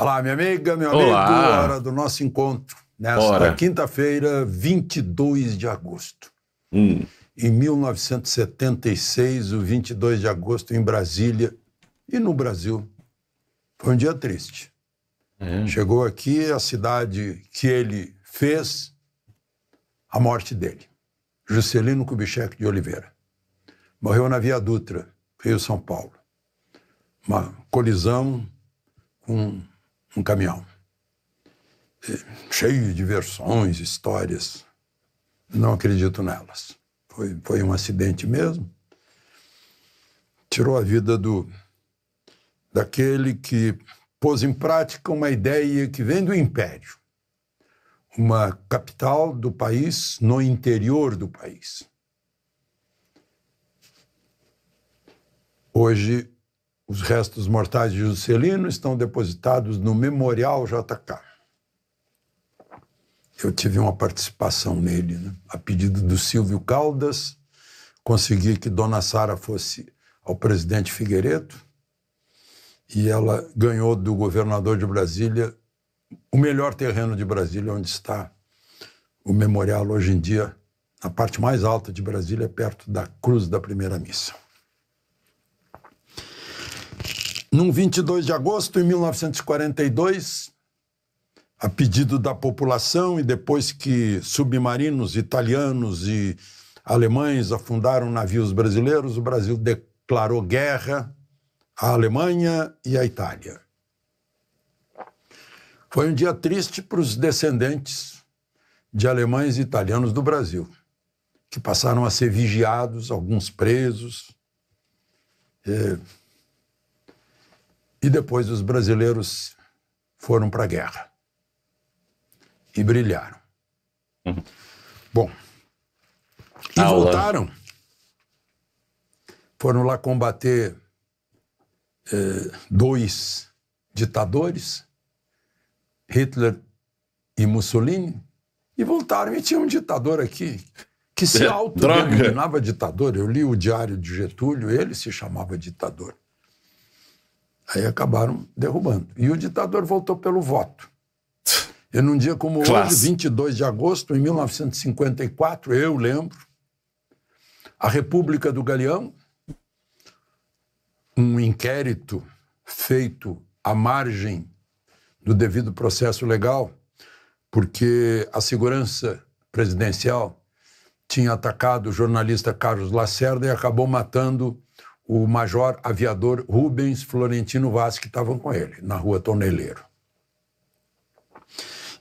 Olá, minha amiga, meu Olá. amigo, hora do nosso encontro. Nesta quinta-feira, 22 de agosto. Hum. Em 1976, o 22 de agosto, em Brasília e no Brasil, foi um dia triste. É. Chegou aqui a cidade que ele fez, a morte dele, Juscelino Kubitschek de Oliveira. Morreu na Via Dutra, Rio-São Paulo. Uma colisão com um caminhão é, cheio de versões, histórias. Não acredito nelas. Foi, foi um acidente mesmo. Tirou a vida do daquele que pôs em prática uma ideia que vem do império. Uma capital do país no interior do país. Hoje os restos mortais de Juscelino estão depositados no Memorial JK. Eu tive uma participação nele, né? a pedido do Silvio Caldas, consegui que Dona Sara fosse ao presidente Figueiredo e ela ganhou do governador de Brasília o melhor terreno de Brasília, onde está o memorial hoje em dia, na parte mais alta de Brasília, perto da Cruz da Primeira Missa. Num 22 de agosto de 1942, a pedido da população e depois que submarinos italianos e alemães afundaram navios brasileiros, o Brasil declarou guerra à Alemanha e à Itália. Foi um dia triste para os descendentes de alemães e italianos do Brasil, que passaram a ser vigiados, alguns presos. É, e depois os brasileiros foram para a guerra e brilharam. Uhum. Bom, e Aula. Tá, voltaram. Foram lá combater eh, dois ditadores, Hitler e Mussolini, e voltaram. E tinha um ditador aqui que se é, autodenominava ditador. Eu li o diário de Getúlio, ele se chamava ditador. Aí acabaram derrubando. E o ditador voltou pelo voto. E num dia como Classe. hoje, 22 de agosto de 1954, eu lembro, a República do Galeão, um inquérito feito à margem do devido processo legal, porque a segurança presidencial tinha atacado o jornalista Carlos Lacerda e acabou matando o major aviador Rubens Florentino Vaz, que estavam com ele, na rua Toneleiro.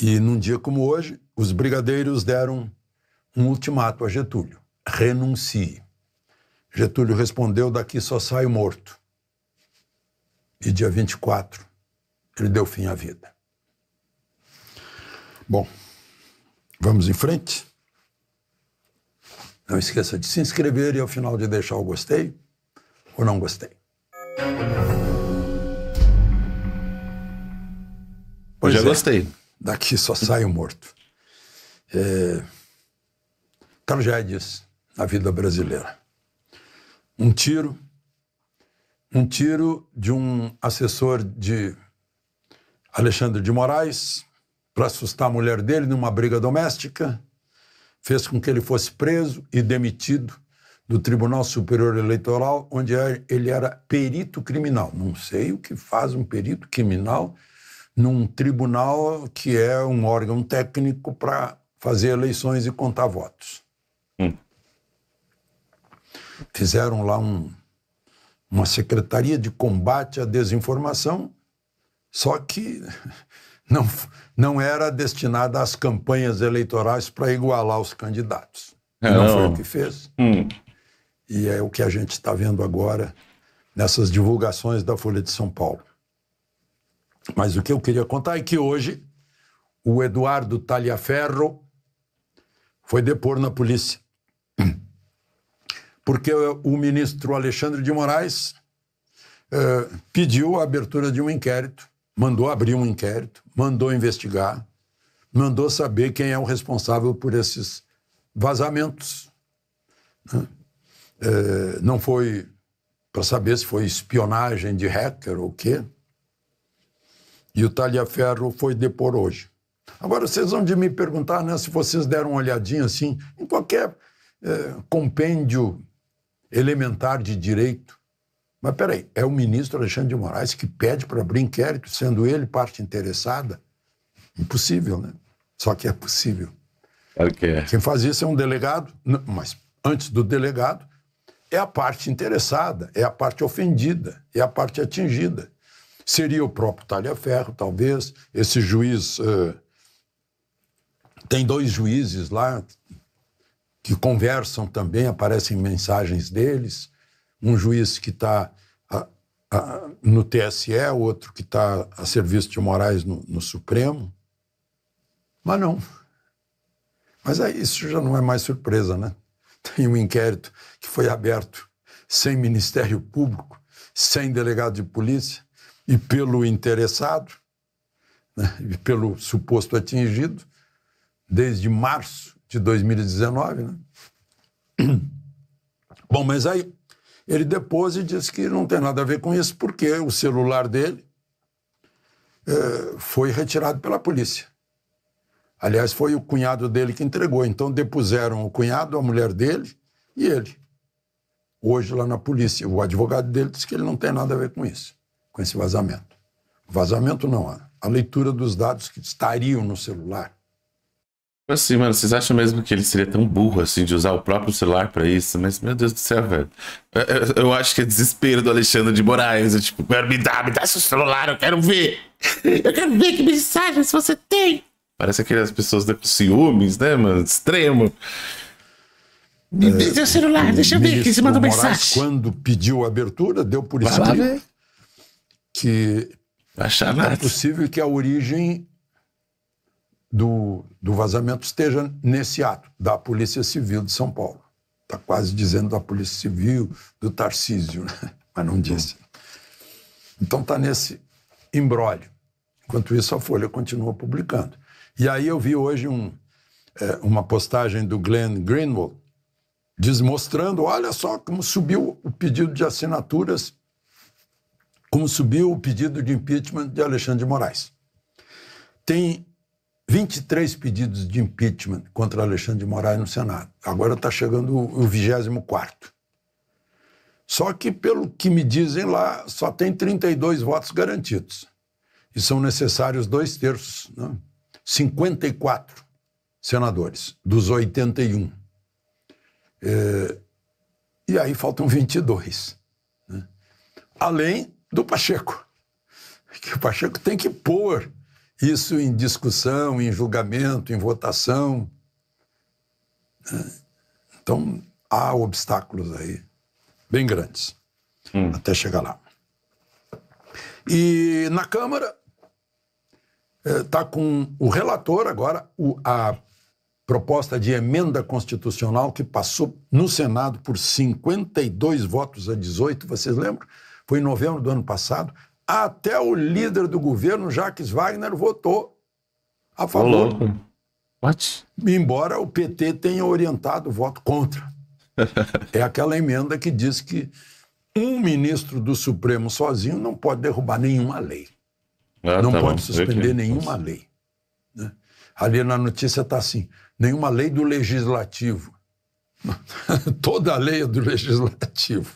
E num dia como hoje, os brigadeiros deram um ultimato a Getúlio: renuncie. Getúlio respondeu: daqui só saio morto. E dia 24, ele deu fim à vida. Bom, vamos em frente. Não esqueça de se inscrever e ao final de deixar o gostei ou não gostei. Pois Hoje é, eu gostei. Daqui só saio morto. É, tragédias na vida brasileira. Um tiro, um tiro de um assessor de Alexandre de Moraes para assustar a mulher dele numa briga doméstica, fez com que ele fosse preso e demitido do Tribunal Superior Eleitoral, onde é, ele era perito criminal. Não sei o que faz um perito criminal num tribunal que é um órgão técnico para fazer eleições e contar votos. Hum. Fizeram lá um, uma secretaria de combate à desinformação, só que não, não era destinada às campanhas eleitorais para igualar os candidatos. Não, é, não, foi o que fez. Hum e é o que a gente está vendo agora nessas divulgações da Folha de São Paulo. Mas o que eu queria contar é que hoje o Eduardo Taliaferro foi depor na polícia. Porque o ministro Alexandre de Moraes eh, pediu a abertura de um inquérito, mandou abrir um inquérito, mandou investigar, mandou saber quem é o responsável por esses vazamentos. Né? Eh, não foi para saber se foi espionagem de hacker ou o quê. E o Talhaferro foi depor hoje. Agora, vocês vão de me perguntar né, se vocês deram uma olhadinha assim em qualquer eh, compêndio elementar de direito. Mas peraí, é o ministro Alexandre de Moraes que pede para abrir inquérito, sendo ele parte interessada? Impossível, né? Só que é possível. É é. Quem faz isso é um delegado, mas antes do delegado, é a parte interessada, é a parte ofendida, é a parte atingida. Seria o próprio Talhaferro, talvez, esse juiz. Uh, tem dois juízes lá que conversam também, aparecem mensagens deles. Um juiz que está no TSE, outro que está a serviço de Moraes no, no Supremo. Mas não. Mas isso já não é mais surpresa, né? Tem um inquérito que foi aberto sem Ministério Público, sem delegado de polícia e pelo interessado, né, e pelo suposto atingido, desde março de 2019. Né? Bom, mas aí ele depôs e disse que não tem nada a ver com isso, porque o celular dele é, foi retirado pela polícia. Aliás, foi o cunhado dele que entregou. Então depuseram o cunhado, a mulher dele e ele. Hoje, lá na polícia, o advogado dele disse que ele não tem nada a ver com isso, com esse vazamento. Vazamento não, Ana. A leitura dos dados que estariam no celular. Assim, mano, vocês acham mesmo que ele seria tão burro assim de usar o próprio celular para isso? Mas, meu Deus do céu, velho. Eu, eu, eu, acho que é desespero do Alexandre de Moraes. Eu, tipo, me dá, me dá seu celular, eu quero ver. Eu quero ver que mensagens você tem. Parece aquelas pessoas com ciúmes, né, mano? Extremo. Me é, deu o celular, deixa eu ver quem se mandou Moraes, mensagem. Quando pediu a abertura, deu por escrito que Achar é possível que a origem do, do vazamento esteja nesse ato da Polícia Civil de São Paulo. Está quase dizendo da Polícia Civil, do Tarcísio, né? mas não disse. Então está nesse embrólio. Enquanto isso, a Folha continua publicando. E aí eu vi hoje um, é, uma postagem do Glenn Greenwald desmostrando, olha só como subiu o pedido de assinaturas, como subiu o pedido de impeachment de Alexandre de Moraes. Tem 23 pedidos de impeachment contra Alexandre de Moraes no Senado. Agora está chegando o 24 Só que, pelo que me dizem lá, só tem 32 votos garantidos. E são necessários dois terços. Né? 54 senadores dos 81. É, e aí faltam 22. Né? Além do Pacheco. Que o Pacheco tem que pôr isso em discussão, em julgamento, em votação. Né? Então, há obstáculos aí bem grandes hum. até chegar lá. E na Câmara, está eh, com o relator agora, o, a proposta de emenda constitucional que passou no Senado por 52 votos a 18, vocês lembram? Foi em novembro do ano passado. Até o líder do governo, Jacques Wagner, votou a favor. What? Embora o PT tenha orientado o voto contra. é aquela emenda que diz que um ministro do Supremo sozinho não pode derrubar nenhuma lei. Ah, não tá pode bom. suspender nenhuma lei. Né? Ali na notícia está assim: nenhuma lei do legislativo. Toda lei é do legislativo.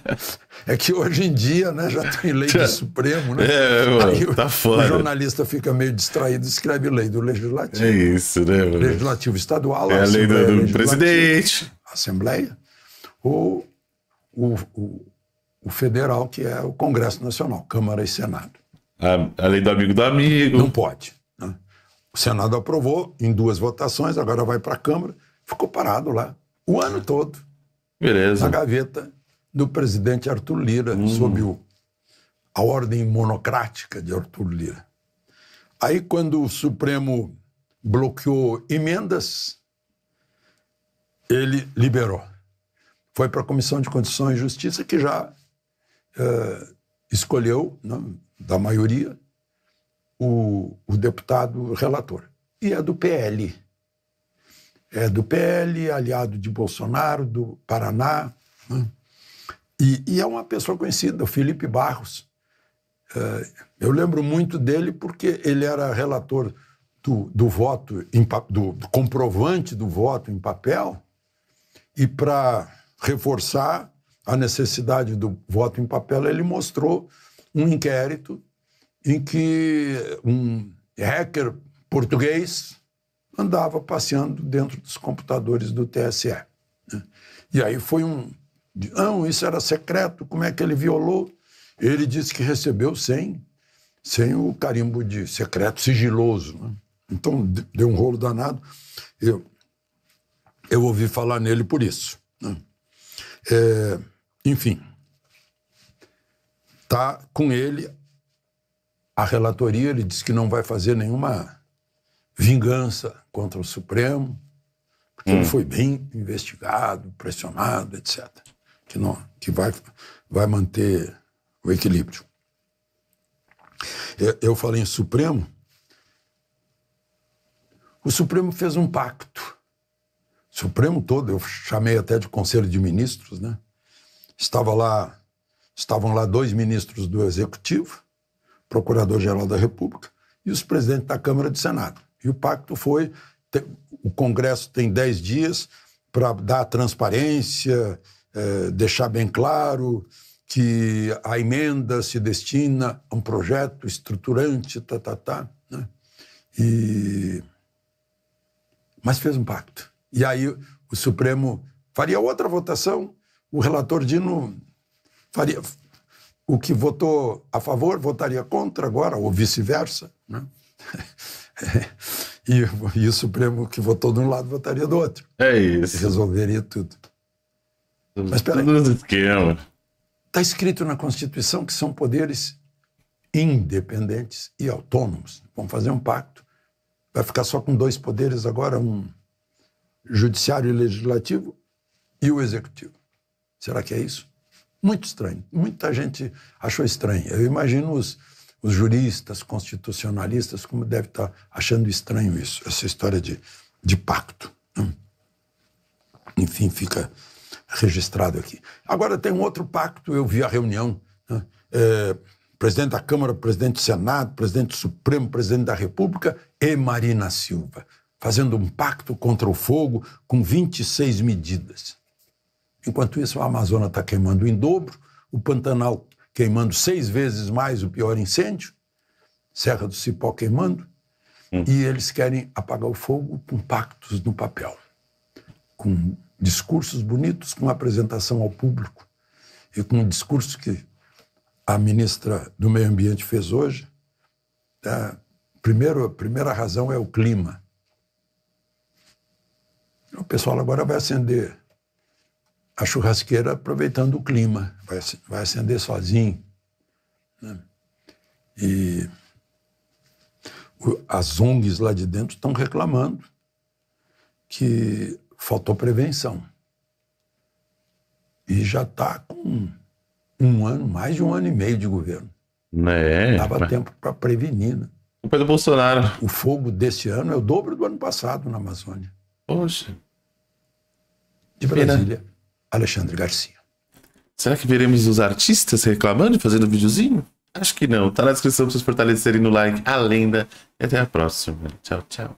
é que hoje em dia né, já tem lei do Supremo, né? É, mano, Aí tá o, fora. o jornalista fica meio distraído e escreve lei do legislativo. É isso, né? Mano? Legislativo estadual, é a lei do, do presidente. Assembleia. Ou o, o, o federal, que é o Congresso Nacional, Câmara e Senado a, lei do amigo do amigo. Não pode. Né? O Senado aprovou em duas votações, agora vai para a Câmara. Ficou parado lá o ano todo. Beleza. Na gaveta do presidente Arthur Lira, hum. sob o, a ordem monocrática de Arthur Lira. Aí, quando o Supremo bloqueou emendas, ele liberou. Foi para a Comissão de Constituição e Justiça, que já uh, escolheu, né, da maioria, o, o deputado relator. E é do PL. É do PL, aliado de Bolsonaro, do Paraná. Né? E, e, é uma pessoa conhecida, o Felipe Barros. É, eu lembro muito dele porque ele era relator do, do voto, em, do, do comprovante do voto em papel, e para reforçar a necessidade do voto em papel, ele mostrou um inquérito em que um hacker português andava passeando dentro dos computadores do TSE. Né? E aí foi um. Não, isso era secreto, como é que ele violou? Ele disse que recebeu sem, sem o carimbo de secreto sigiloso. Né? Então deu um rolo danado. Eu, eu ouvi falar nele por isso. Né? É, enfim está com ele. A relatoria, ele disse que não vai fazer nenhuma vingança contra o Supremo, porque hum. ele foi bem investigado, pressionado, etc. Que, não, que vai, vai manter o equilíbrio. Eu, eu falei em Supremo. O Supremo fez um pacto. O Supremo todo, eu chamei até de Conselho de Ministros, né? Estava lá Estavam lá dois ministros do Executivo, Procurador-Geral da República e os presidentes da Câmara e do Senado. E o pacto foi: te, o Congresso tem dez dias para dar transparência, é, deixar bem claro que a emenda se destina a um projeto estruturante, tá, tá, tá. Né? E... Mas fez um pacto. E aí o Supremo faria outra votação, o relator Dino faria o que votou a favor votaria contra agora, ou vice-versa. Né? e, e, o Supremo que votou de um lado votaria do outro. É isso. E resolveria tudo. Mas peraí. Tudo esquema. Está escrito na Constituição que são poderes independentes e autônomos. Vão fazer um pacto. Vai ficar só com dois poderes agora, um judiciário e legislativo e o executivo. Será que é isso? Muito estranho. Muita gente achou estranho. Eu imagino os, os juristas, constitucionalistas, como deve estar tá achando estranho isso, essa história de, de pacto. Enfim, fica registrado aqui. Agora tem um outro pacto, eu vi a reunião. Né? É, presidente da Câmara, presidente do Senado, presidente do Supremo, presidente da República e Marina Silva, fazendo um pacto contra o fogo com 26 medidas. Enquanto isso, a Amazônia está queimando em dobro, o Pantanal queimando seis vezes mais o pior incêndio, Serra do Cipó queimando, hum. e eles querem apagar o fogo com pactos no papel, com discursos bonitos, com apresentação ao público e com o discurso que a ministra do Meio Ambiente fez hoje. Tá? Primeiro, a primeira razão é o clima. O pessoal agora vai acender a churrasqueira aproveitando o clima, vai, vai acender sozinho. Né? E o, as ONGs lá de dentro estão reclamando que faltou prevenção. E já está com um ano, mais de um ano e meio de governo. É, Dava mas... tempo para prevenir. Né? Culpa é do Bolsonaro. O fogo desse ano é o dobro do ano passado na Amazônia. Poxa. De Brasília. Pena. Alexandre Garcia. Será que veremos os artistas reclamando e fazendo videozinho? Acho que não. Tá na descrição para vocês fortalecerem no like, a lenda. E até a próxima. Tchau, tchau.